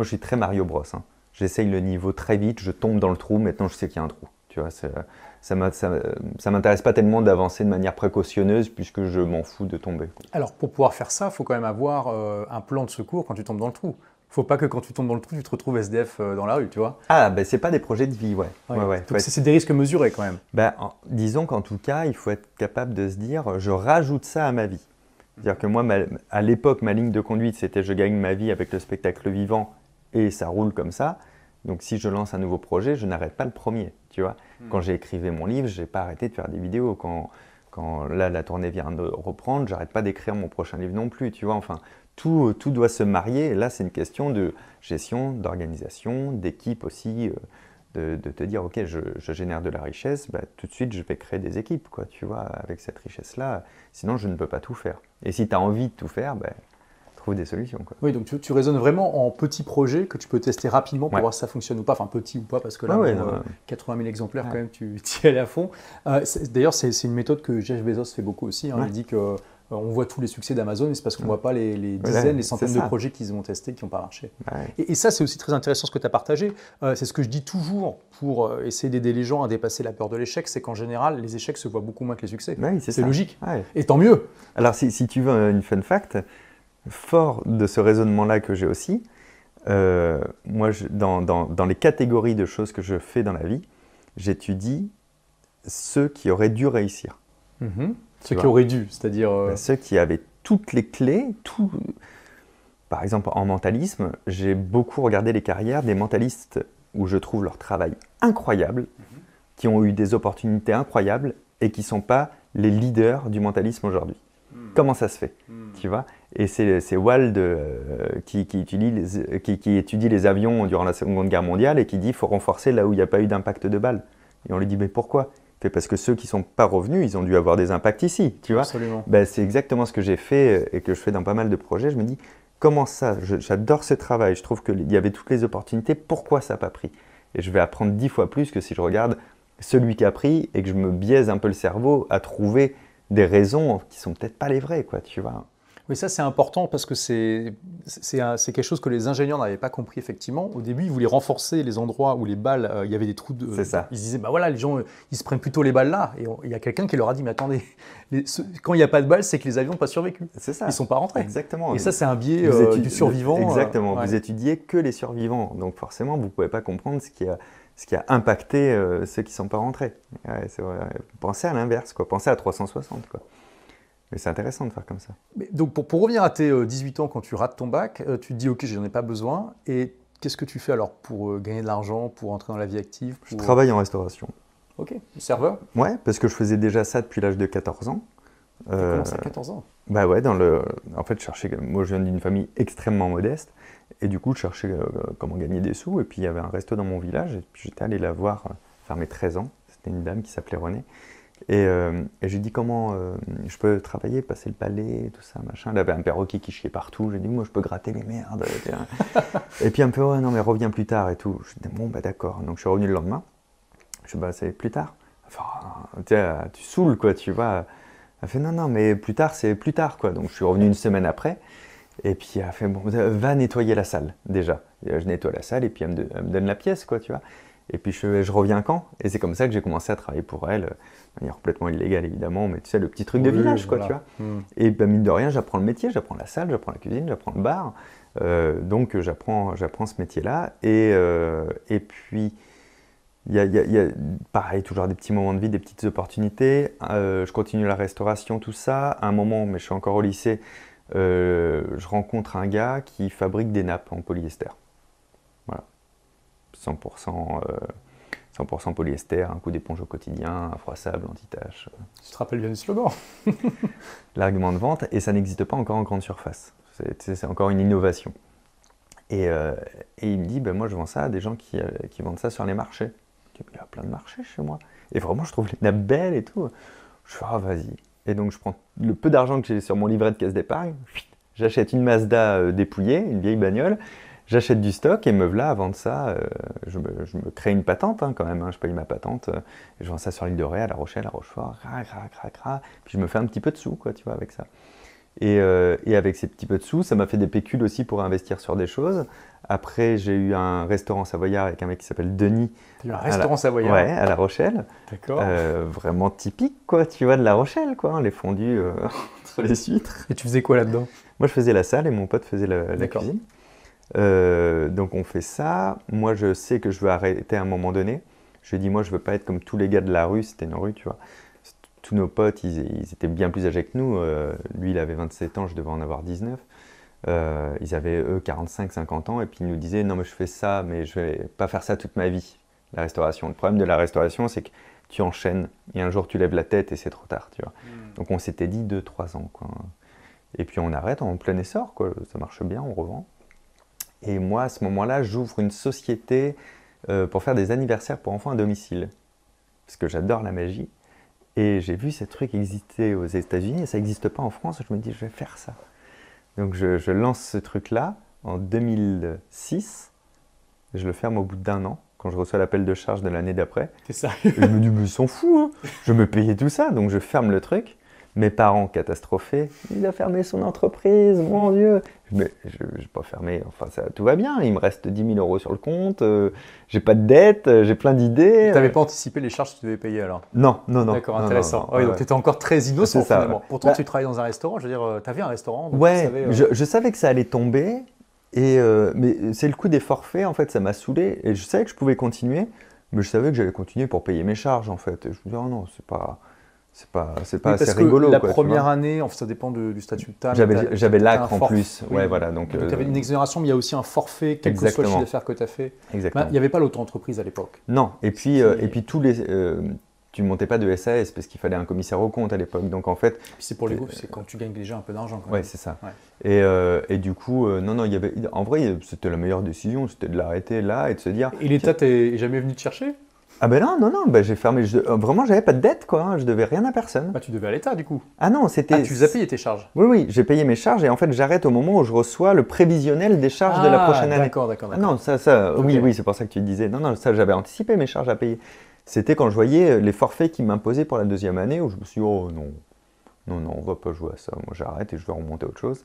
Moi, je suis très Mario Bros. Hein. J'essaye le niveau très vite, je tombe dans le trou, maintenant je sais qu'il y a un trou. Tu vois, ça ne m'intéresse pas tellement d'avancer de manière précautionneuse puisque je m'en fous de tomber. Alors, pour pouvoir faire ça, il faut quand même avoir euh, un plan de secours quand tu tombes dans le trou faut pas que quand tu tombes dans le trou, tu te retrouves SDF euh, dans la rue, tu vois. Ah, ben c'est pas des projets de vie, ouais. ouais, ouais, c'est des risques mesurés quand même. Ben, disons qu'en tout cas, il faut être capable de se dire, je rajoute ça à ma vie. C'est-à-dire que moi, à l'époque, ma ligne de conduite, c'était je gagne ma vie avec le spectacle vivant et ça roule comme ça. Donc si je lance un nouveau projet, je n'arrête pas le premier, tu vois. Hmm. Quand j'ai écrivé mon livre, je n'ai pas arrêté de faire des vidéos. Quand, la tournée vient de reprendre, j'arrête pas d'écrire mon prochain livre non plus, tu vois. Enfin, tout, euh, tout doit se marier. là, c'est une question de gestion, d'organisation, d'équipe aussi, euh, de, te dire, OK, je, génère de la richesse, bah, tout de suite, je vais créer des équipes, quoi, tu vois, avec cette richesse-là. Sinon, je ne peux pas tout faire. Et si tu as envie de tout faire, bah, trouve des solutions. Quoi. Oui, donc tu, tu, raisonnes vraiment en petits projets que tu peux tester rapidement pour voir si ça fonctionne ou pas, enfin petit ou pas, parce que là, 80 000 euh, exemplaires quand même, tu y es à fond. Euh, d'ailleurs, c'est une méthode que Jeff Bezos fait beaucoup aussi. Hein. Il dit que euh, on voit tous les succès d'Amazon, mais c'est parce qu'on ne voit pas les, dizaines, les centaines de projets qu'ils ont testés qui n'ont pas marché. Et, ça, c'est aussi très intéressant ce que tu as partagé. c'est ce que je dis toujours pour essayer d'aider les gens à dépasser la peur de l'échec, c'est qu'en général, les échecs se voient beaucoup moins que les succès. c'est logique. Et tant mieux. Alors, si, si, tu veux une fun fact, fort de ce raisonnement-là que j'ai aussi, euh, moi, dans, les catégories de choses que je fais dans la vie, j'étudie ceux qui auraient dû réussir. Mhm. Ceux qui auraient dû, c'est-à-dire... Euh, ben, ceux qui avaient toutes les clés, Par exemple, en mentalisme, j'ai beaucoup regardé les carrières des mentalistes où je trouve leur travail incroyable, mhm. qui ont eu des opportunités incroyables et qui ne sont pas les leaders du mentalisme aujourd'hui. Hmm. Comment ça se fait hmm. Tu vois et c'est Wald euh, qui, étudie les avions durant la Seconde Guerre mondiale et qui dit qu'il faut renforcer là où il n'y a pas eu d'impact de balles. Et on lui dit mais pourquoi fait parce que ceux qui ne sont pas revenus, ils ont dû avoir des impacts ici, tu vois. Absolument. Ben, c'est exactement ce que j'ai fait euh, et que je fais dans pas mal de projets. Je me dis comment ça J'adore ce travail. Je trouve qu'il y avait toutes les opportunités. Pourquoi ça n'a pas pris Et je vais apprendre dix fois plus que si je regarde celui qui a pris et que je me biaise un peu le cerveau à trouver des raisons qui sont peut-être pas les vraies, quoi, tu vois. Mais ça c'est important parce que c'est quelque chose que les ingénieurs n'avaient pas compris effectivement. Au début, ils voulaient renforcer les endroits où les balles, euh, il y avait des trous de. C'est ça. Ils se disaient, bah voilà, les gens, ils se prennent plutôt les balles là. Et il y a quelqu'un qui leur a dit, mais attendez, quand il n'y a pas de balles, c'est que les avions n'ont pas survécu. C'est ça. Ils ne sont pas rentrés. Exactement. Et ça, c'est un biais euh, du survivant. Exactement. Euh, vous étudiez que les survivants. Donc forcément, vous ne pouvez pas comprendre ce qui a ce qui a impacté ceux qui ne sont pas rentrés. Ouais, vrai. Pensez à l'inverse, quoi. pensez à 360. Quoi. Mais c'est intéressant de faire comme ça. donc pour, pour, revenir à tes 18 euh, ans quand tu rates ton bac, euh, tu te dis ok j'en ai pas besoin. Et qu'est-ce que tu fais alors pour euh, gagner de l'argent, pour entrer dans la vie active Je travaille en restauration. Ok, serveur Ouais, parce que je faisais déjà ça depuis l'âge de 14 ans. Tu commences à 14 ans Bah ouais, dans le... en fait je cherchais, moi je viens d'une famille extrêmement modeste. Et du coup je cherchais comment gagner des sous. Et puis il y avait un resto dans mon village. Et puis j'étais allé la voir vers mes 13 ans. C'était une dame qui s'appelait Renée. Et, euh, et j'ai dit comment euh, je peux travailler, passer le palais, tout ça, machin. y avait un perroquet qui chiait partout. J'ai dit, moi, je peux gratter les merdes. et puis un peu, ouais, non, mais reviens plus tard et tout. bon, bah d'accord. Donc je suis revenu le lendemain. Je dis, bah, c'est plus tard. Enfin, tu saoules, quoi, tu vois. Elle fait, non, non, mais plus tard, c'est plus tard, quoi. Donc je suis revenu une semaine après. Et puis elle fait, bon, va nettoyer la salle, déjà. je nettoie la salle et puis elle me donne la pièce, quoi, tu vois. Et puis je, je reviens quand Et c'est comme ça que j'ai commencé à travailler pour elle, euh, de manière complètement illégale évidemment, mais tu sais, le petit truc de village, quoi, tu vois. Et ben, mine de rien, j'apprends le métier, j'apprends la salle, j'apprends la cuisine, j'apprends le bar. Euh, donc euh, j'apprends ce métier-là. Et, et puis, il y, a, pareil, toujours des petits moments de vie, des petites opportunités. je continue la restauration, tout ça. À un moment, mais je suis encore au lycée, je rencontre un gars qui fabrique des nappes en polyester. 100%, 100 euh, polyester, un coup d'éponge au quotidien, froissable, anti-tache. Euh. Tu te rappelles bien le slogan L'argument de vente, et ça n'existe pas encore en grande surface. C'est encore une innovation. Euh, et, il me dit, ben moi je vends ça à des gens qui, vendent ça sur les marchés. il y a plein de marchés chez moi. Et vraiment, je trouve les nappes belles et tout. Je fais, ah, vas-y. Et donc je prends le peu d'argent que j'ai sur mon livret de caisse d'épargne, j'achète une Mazda dépouillée, une vieille bagnole, j'achète du stock et me là, avant de ça. Euh, je, me, crée une patente hein, quand même, hein. je paye ma patente. Euh, je vends ça sur l'île de Ré, à La Rochelle, à Rochefort, ra, ra, Puis je me fais un petit peu de sous, quoi, tu vois, avec ça. Euh, et, avec ces petits peu de sous, ça m'a fait des pécules aussi pour investir sur des choses. Après, j'ai eu un restaurant savoyard avec un mec qui s'appelle Denis. Eu un restaurant savoyard Ouais, à La Rochelle. D'accord. vraiment typique, quoi, tu vois, de La Rochelle, quoi, hein, les fondus entre les huîtres. Et tu faisais quoi là-dedans Moi, je faisais la salle et mon pote faisait la, la cuisine. Euh, donc on fait ça. Moi, je sais que je veux arrêter à un moment donné. Je dis, moi, je veux pas être comme tous les gars de la rue, c'était une rue, tu vois. Tous nos potes, ils, étaient bien plus âgés que nous. Euh, lui, il avait 27 ans, je devais en avoir 19. Euh, ils avaient, eux, 45, 50 ans. Et puis, ils nous disaient, non, mais je fais ça, mais je vais pas faire ça toute ma vie, la restauration. Le problème de la restauration, c'est que tu enchaînes. Et un jour, tu lèves la tête et c'est trop tard, tu vois. Hmm. Donc, on s'était dit 2-3 ans, quoi. Et puis, on arrête en plein essor, quoi. Ça marche bien, on revend. Et moi, à ce moment-là, j'ouvre une société euh, pour faire des anniversaires pour enfants à domicile. Parce que j'adore la magie. Et j'ai vu ces trucs exister aux États-Unis et ça n'existe pas en France. Je me dis, je vais faire ça. Donc je, lance ce truc-là en 2006. Je le ferme au bout d'un an quand je reçois l'appel de charge de l'année d'après. C'est ça. je me dis, mais ils hein. je me payais tout ça, donc je ferme le truc. Mes parents catastrophés, il a fermé son entreprise, mon Dieu. Mais je n'ai pas fermé, enfin tout va bien, il me reste 10 000 euros sur le compte, je euh, j'ai pas de dette, euh, j'ai plein d'idées. Tu n'avais pas anticipé les charges que tu devais payer alors Non, non, non. D'accord, intéressant. donc tu étais encore très innocent finalement. Pourtant bah tu travailles dans un restaurant, je veux dire, euh, tu avais un restaurant. Donc ouais, je, savais que ça allait tomber, et mais c'est le coup des forfaits, en fait, ça m'a saoulé. Et je savais que je pouvais continuer, mais je savais que j'allais continuer pour payer mes charges, en fait. je me disais, oh non, c'est pas c'est pas, c'est pas assez rigolo. La première année, fait ça dépend du statut de J'avais, j'avais l'acre en plus. Ouais, voilà, donc, tu avais euh, une exonération, mais il y a aussi un forfait, quel que soit le chiffre d'affaires que tu as fait. Exactement. il n'y avait pas l'auto-entreprise à l'époque. Non, et puis, euh, et puis tous les. Euh, tu montais pas de SAS parce qu'il fallait un commissaire au compte à l'époque. Donc en fait. c'est pour les groupes, c'est quand tu gagnes déjà un peu d'argent. Ouais, c'est ça. Et, et, du coup, non, non, il y avait. En vrai, c'était la meilleure décision, c'était de l'arrêter là et de se dire. Et l'État t'es jamais venu te chercher ah ben non, non, non, ben j'ai fermé. Euh, vraiment, j'avais pas de dette, quoi. Hein, je devais rien à personne. Bah, tu devais à l'État, du coup. Ah non, c'était. Ah, tu as payé tes charges. Oui, oui, j'ai payé mes charges et en fait, j'arrête au moment où je reçois le prévisionnel des charges de la ah, prochaine année. D'accord, d'accord. Ah non, ça, ça, oui, oui, c'est pour ça que tu disais. Non, non, ça, j'avais anticipé mes charges à payer. C'était quand je voyais euh, les forfaits qui m'imposaient pour la deuxième année où je me suis dit, oh non, non, non, on va pas jouer à ça. Moi, j'arrête et je vais remonter à autre chose.